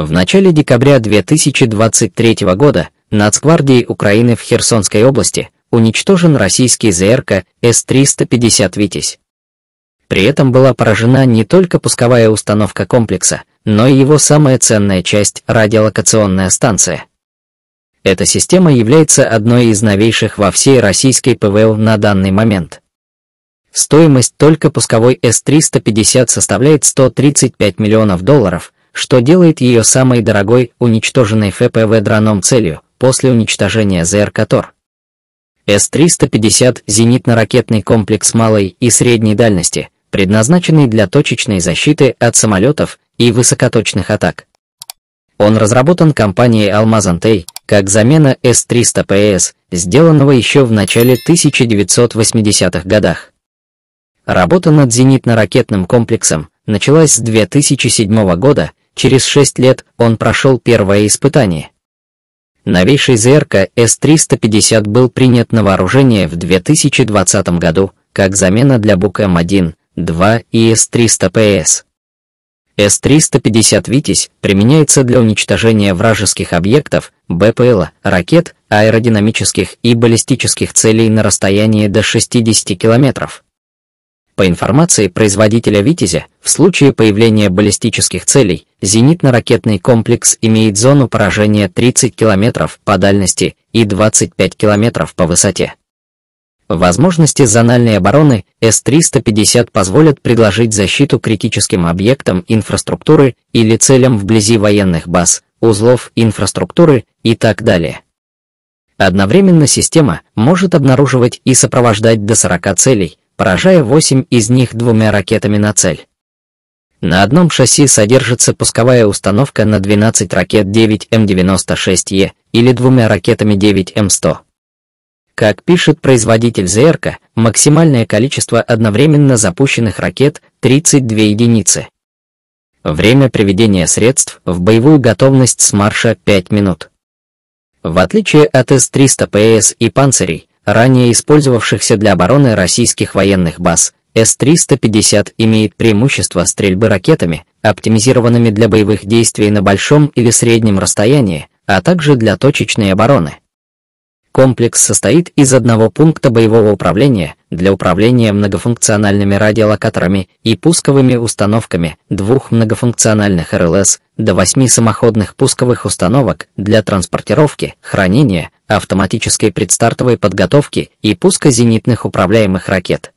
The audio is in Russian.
В начале декабря 2023 года Нацгвардией Украины в Херсонской области уничтожен российский ЗРК С-350 «Витязь». При этом была поражена не только пусковая установка комплекса, но и его самая ценная часть – радиолокационная станция. Эта система является одной из новейших во всей российской ПВО на данный момент. Стоимость только пусковой С-350 составляет 135 миллионов долларов, что делает ее самой дорогой уничтоженной ФПВ дроном целью после уничтожения ЗР Катор. С-350 – зенитно-ракетный комплекс малой и средней дальности, предназначенный для точечной защиты от самолетов и высокоточных атак. Он разработан компанией Алмазантей как замена С-300ПС, сделанного еще в начале 1980-х годах. Работа над зенитно-ракетным комплексом началась с 2007 года Через шесть лет он прошел первое испытание. Новейший ЗРК С-350 был принят на вооружение в 2020 году как замена для Бук М1, 2 и С-300ПС. С-350 «Витязь» применяется для уничтожения вражеских объектов, БПЛ, ракет, аэродинамических и баллистических целей на расстоянии до 60 километров. По информации производителя «Витязя», в случае появления баллистических целей, зенитно-ракетный комплекс имеет зону поражения 30 км по дальности и 25 км по высоте. Возможности зональной обороны С-350 позволят предложить защиту критическим объектам инфраструктуры или целям вблизи военных баз, узлов инфраструктуры и так далее. Одновременно система может обнаруживать и сопровождать до 40 целей, поражая 8 из них двумя ракетами на цель. На одном шасси содержится пусковая установка на 12 ракет 9М96Е или двумя ракетами 9М100. Как пишет производитель ЗРК, максимальное количество одновременно запущенных ракет – 32 единицы. Время приведения средств в боевую готовность с марша 5 минут. В отличие от С-300ПС и «Панцирей», ранее использовавшихся для обороны российских военных баз, С-350 имеет преимущество стрельбы ракетами, оптимизированными для боевых действий на большом или среднем расстоянии, а также для точечной обороны. Комплекс состоит из одного пункта боевого управления для управления многофункциональными радиолокаторами и пусковыми установками, двух многофункциональных РЛС, до восьми самоходных пусковых установок для транспортировки, хранения, автоматической предстартовой подготовки и пуска зенитных управляемых ракет.